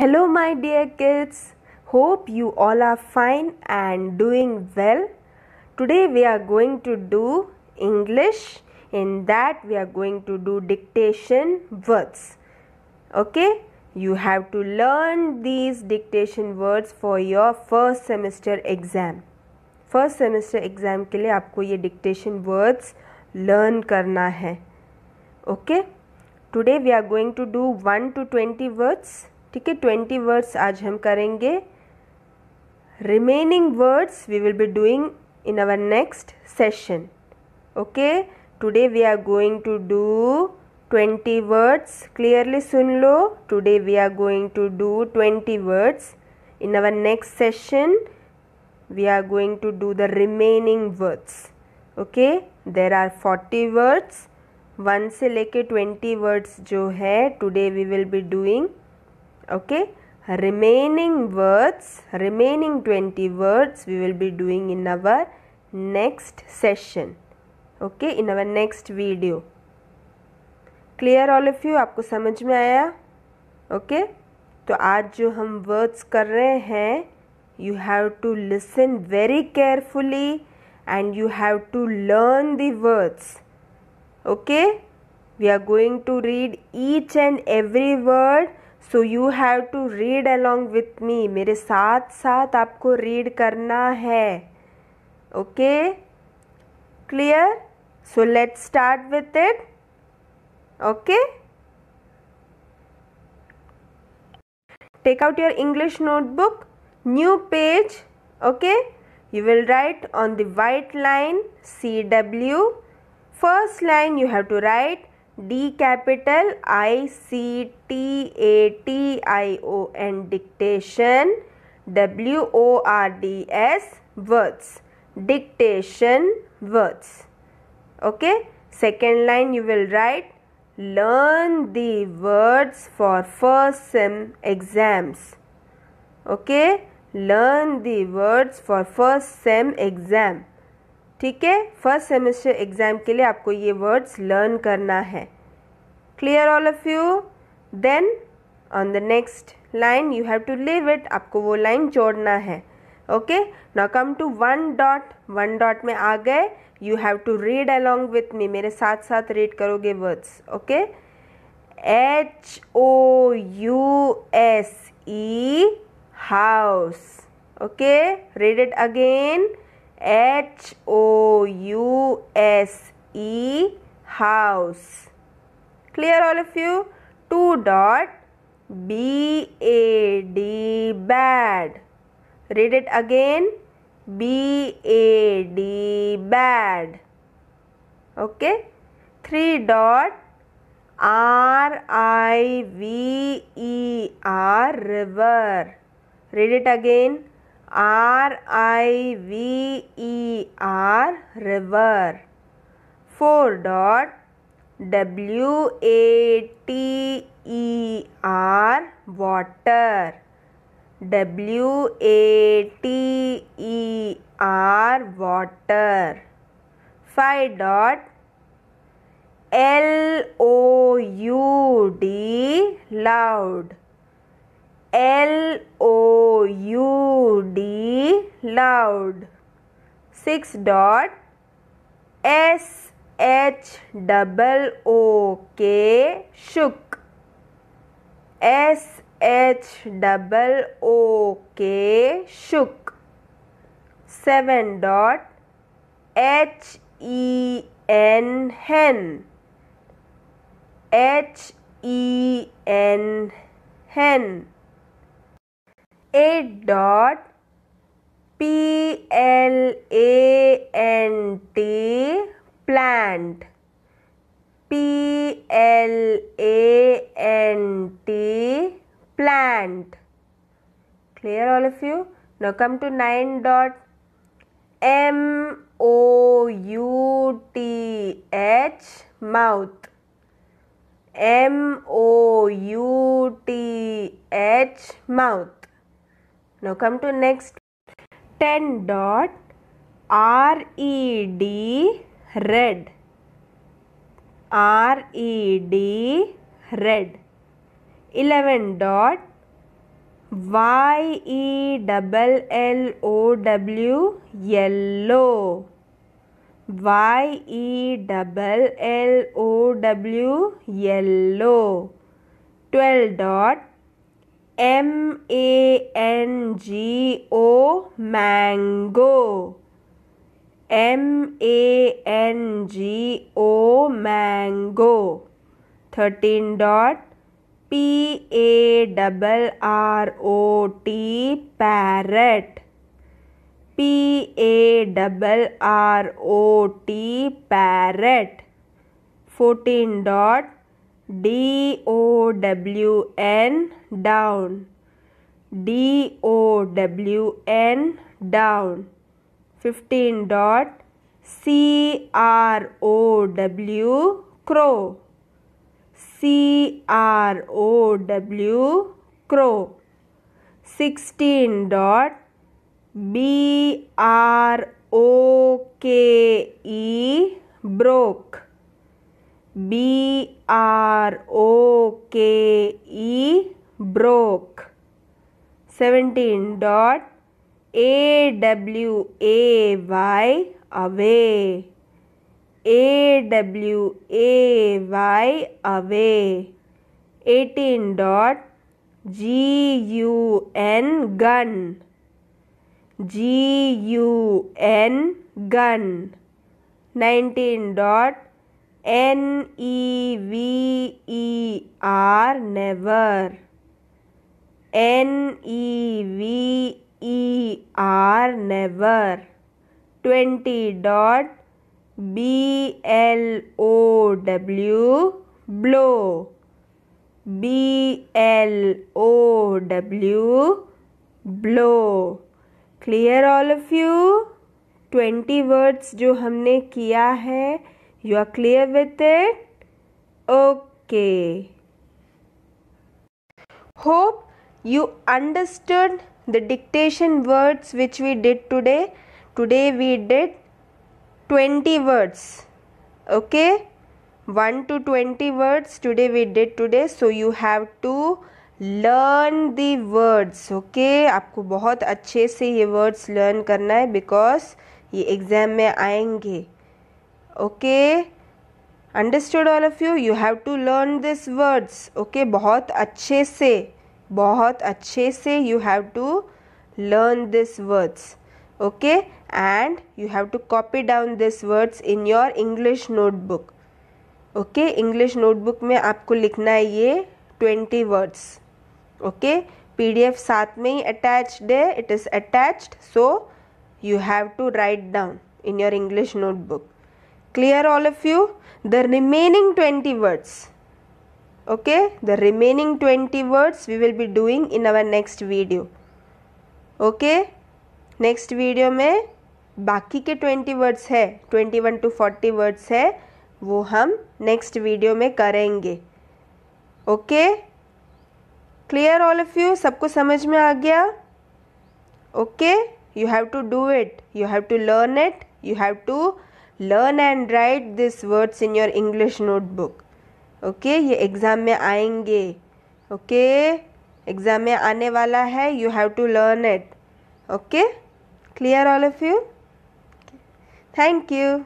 Hello, my dear kids. Hope you all are fine and doing well. Today, we are going to do English. In that, we are going to do dictation words. Okay, you have to learn these dictation words for your first semester exam. First semester exam के लिए आपको ये words learn learn करना है Today we are going to do one to twenty words. ठीक है twenty words आज हम करेंगे remaining words we will be doing in our next session okay today we are going to do twenty words clearly सुन लो today we are going to do twenty words in our next session we are going to do the remaining words okay there are forty words one से लेके twenty words जो है today we will be doing okay remaining words remaining 20 words we will be doing in our next session okay in our next video clear all of you आपको समझ में आया okay तो आज जो हम वर्ड्स कर रहे हैं you have to listen very carefully and you have to learn the words okay we are going to read each and every word so you have to read along with me मेरे साथ साथ आपको read करना है okay clear so let start with it okay take out your English notebook new page okay you will write on the white line C W first line you have to write D capital I C T A T I O N dictation W O R D S words dictation words okay second line you will write learn the words for first sem exams okay learn the words for first sem exam ठीक है first semester exam के लिए आपको ये words learn करना है clear all of you then on the next line you have to live it आपको वो लाइन जोड़ना है okay now come to one dot one dot में आ गए you have to read along with me मेरे साथ साथ रीड करोगे words okay H O U S E house okay read it again H O U S E house. Clear all of you? 2 dot B A D bad. Read it again. B A D bad. Okay? 3 dot R I V E R river. Read it again. R I V E R river 4 dot W A T E R water W A T E R water 5 dot L O U D loud L O U D loud. 6 dot S H double O K shook. S H double O K shook. 7 dot H E N hen. H E N hen a dot p l a n t plant p l a n t plant clear all of you now come to 9 dot m o u t h mouth m o u t h mouth now come to next 10 dot R E D red R E D red 11 dot Y E double L O W yellow Y E double L O W yellow 12 dot M A N G O mango M A N G O mango 13 dot P A double R O T parrot P A double R O T parrot 14 dot D O W N down D O W N down 15 dot C R O W crow C R O W crow 16 dot B R O K E broke B R O K E broke. 17 dot A W A Y away. A W A Y away. 18 dot G U N gun. G U N gun. 19 dot N E V E R never N E V E R never twenty dot B L O W blow B L O W blow clear all of you twenty words जो हमने किया है You are clear with it? Okay. Hope you understood the dictation words which we did today. Today we did 20 words. Okay? 1 to 20 words today we did today. So you have to learn the words okay आपको बहुत अच्छे से ये words learn करना है because ये exam में आएंगे okay understood all of you you have to learn this words okay बहुत अच्छे से बहुत अच्छे से you have to learn this words okay and you have to copy down this words in your English notebook okay English notebook में आपको लिखना है ये ट्वेंटी वर्ड्स ओके पीडीएफ साथ में ही अटैच्ड है it is attached so you have to write down in your English notebook clear all of you the remaining 20 words okay the remaining 20 words we will be doing in our next video okay next video mein baki ke 20 words hai 21 to 40 words hai wo hum next video mein karenge okay clear all of you sabko samajh mein aa gaya okay you have to do it you have to learn it you have to learn and write this words in your English notebook okay ये exam में आएंगे okay exam में आने वाला है you have to learn it okay clear all of you thank you